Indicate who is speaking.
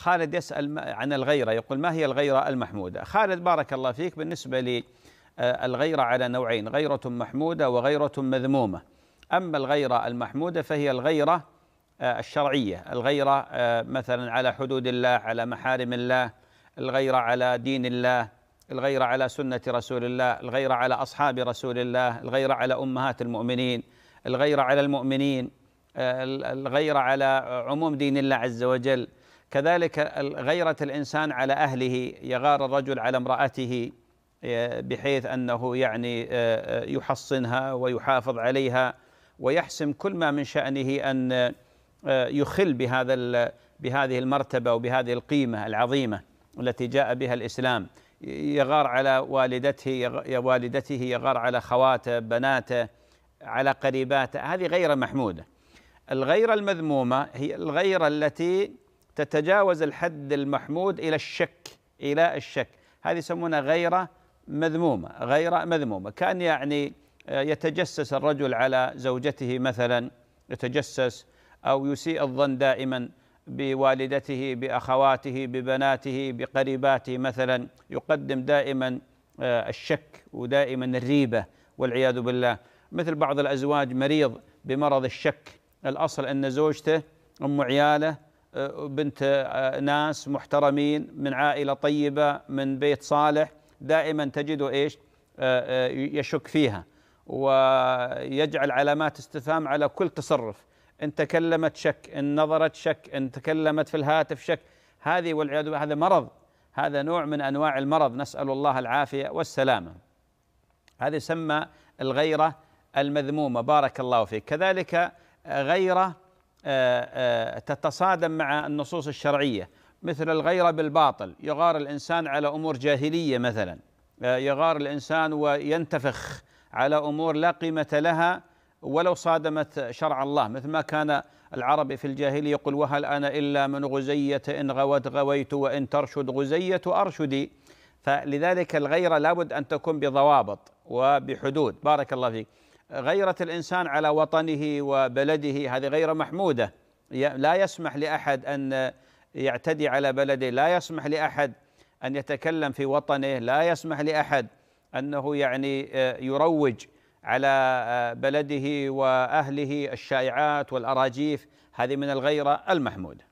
Speaker 1: خالد يسأل عن الغيرة يقول ما هي الغيرة المحمودة خالد بارك الله فيك بالنسبة لي آه، الغيرة على نوعين غيرة محمودة وغيرة مذمومة أما الغيرة المحمودة فهي الغيرة آه، الشرعية الغيرة آه، مثلا على حدود الله على محارم الله الغيرة على دين الله الغيرة على سنة رسول الله الغيرة على أصحاب رسول الله الغيرة على أمهات المؤمنين الغيرة على المؤمنين الغيرة على عموم دين الله عز وجل كذلك غيرة الإنسان على أهله يغار الرجل على امرأته بحيث أنه يعني آه، آه، يحصنها ويحافظ عليها ويحسم كل ما من شأنه أن آه، يخل بهذا بهذه المرتبة وبهذه القيمة العظيمة التي جاء بها الإسلام يغار على والدته والدته يغار على خواته بناته على قريباته هذه غيرة محمودة الغيرة المذمومة هي الغيرة التي تتجاوز الحد المحمود إلى الشك إلى الشك هذه يسمونها غيرة مذمومة غيرة مذمومة كان يعني آه، يتجسس الرجل على زوجته مثلا يتجسس أو يسيء الظن دائما بوالدته بأخواته ببناته بقريباته مثلا يقدم دائما آه، الشك ودائما الريبة والعياذ بالله مثل بعض الأزواج مريض بمرض الشك الأصل أن زوجته أم عياله بنت آه، ناس محترمين من عائله طيبه من بيت صالح دائما تجده ايش آه، آه، يشك فيها ويجعل علامات استفهام على كل تصرف ان تكلمت شك ان نظرت شك ان تكلمت في الهاتف شك هذه والعياذ بالله هذا مرض هذا نوع من انواع المرض نسال الله العافيه والسلامه هذه يسمى الغيره المذمومه بارك الله فيك كذلك غيره آه، آه، تتصادم مع النصوص الشرعيه مثل الغيره بالباطل يغار الانسان على امور جاهليه مثلا آه، يغار الانسان وينتفخ على امور لا قيمه لها ولو صادمت شرع الله مثل ما كان العربي في الجاهليه يقول وهل انا الا من غزيه ان غوت غويت وان ترشد غزيه ارشدي فلذلك الغيره لابد ان تكون بضوابط وبحدود بارك الله فيك غيرة الإنسان على وطنه وبلده هذه غير محمودة لا يسمح لأحد أن يعتدي على بلده لا يسمح لأحد أن يتكلم في وطنه لا يسمح لأحد أنه يعني آه، يروج على آه، بلده وأهله الشائعات والأراجيف هذه من الغيرة المحمودة